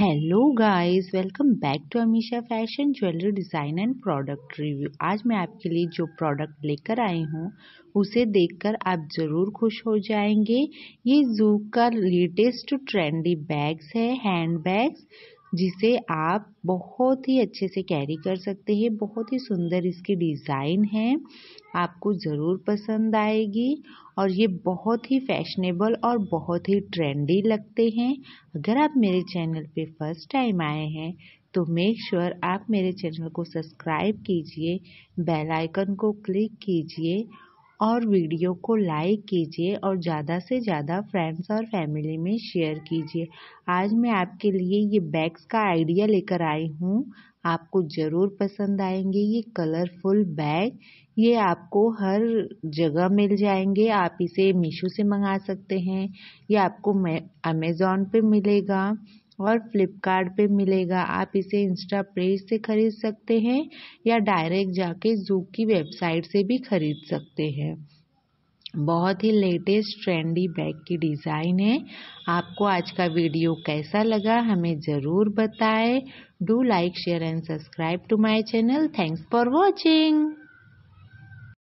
hello guys welcome back to Amisha fashion jewellery design and product review आज मैं आपके लिए जो प्रोडक्ट लेकर आई हूँ उसे देखकर आप ज़रूर खुश हो जाएंगे ये जू का लेटेस्ट ट्रेंडी बैग्स है हैंड बैग्स जिसे आप बहुत ही अच्छे से कैरी कर सकते हैं बहुत ही सुंदर इसके डिज़ाइन है आपको ज़रूर पसंद आएगी और ये बहुत ही फैशनेबल और बहुत ही ट्रेंडी लगते हैं अगर आप मेरे चैनल पे फर्स्ट टाइम आए हैं तो मेक श्योर sure आप मेरे चैनल को सब्सक्राइब कीजिए बेल आइकन को क्लिक कीजिए और वीडियो को लाइक कीजिए और ज़्यादा से ज़्यादा फ्रेंड्स और फैमिली में शेयर कीजिए आज मैं आपके लिए ये बैग्स का आइडिया लेकर आई हूँ आपको ज़रूर पसंद आएंगे ये कलरफुल बैग ये आपको हर जगह मिल जाएंगे आप इसे मीशो से मंगा सकते हैं ये आपको अमेज़ोन पे मिलेगा और फ्लिपकार्ट पे मिलेगा आप इसे इंस्टा पेज से ख़रीद सकते हैं या डायरेक्ट जाके जू की वेबसाइट से भी ख़रीद सकते हैं बहुत ही लेटेस्ट ट्रेंडी बैग की डिज़ाइन है आपको आज का वीडियो कैसा लगा हमें ज़रूर बताएं do like share and subscribe to my channel thanks for watching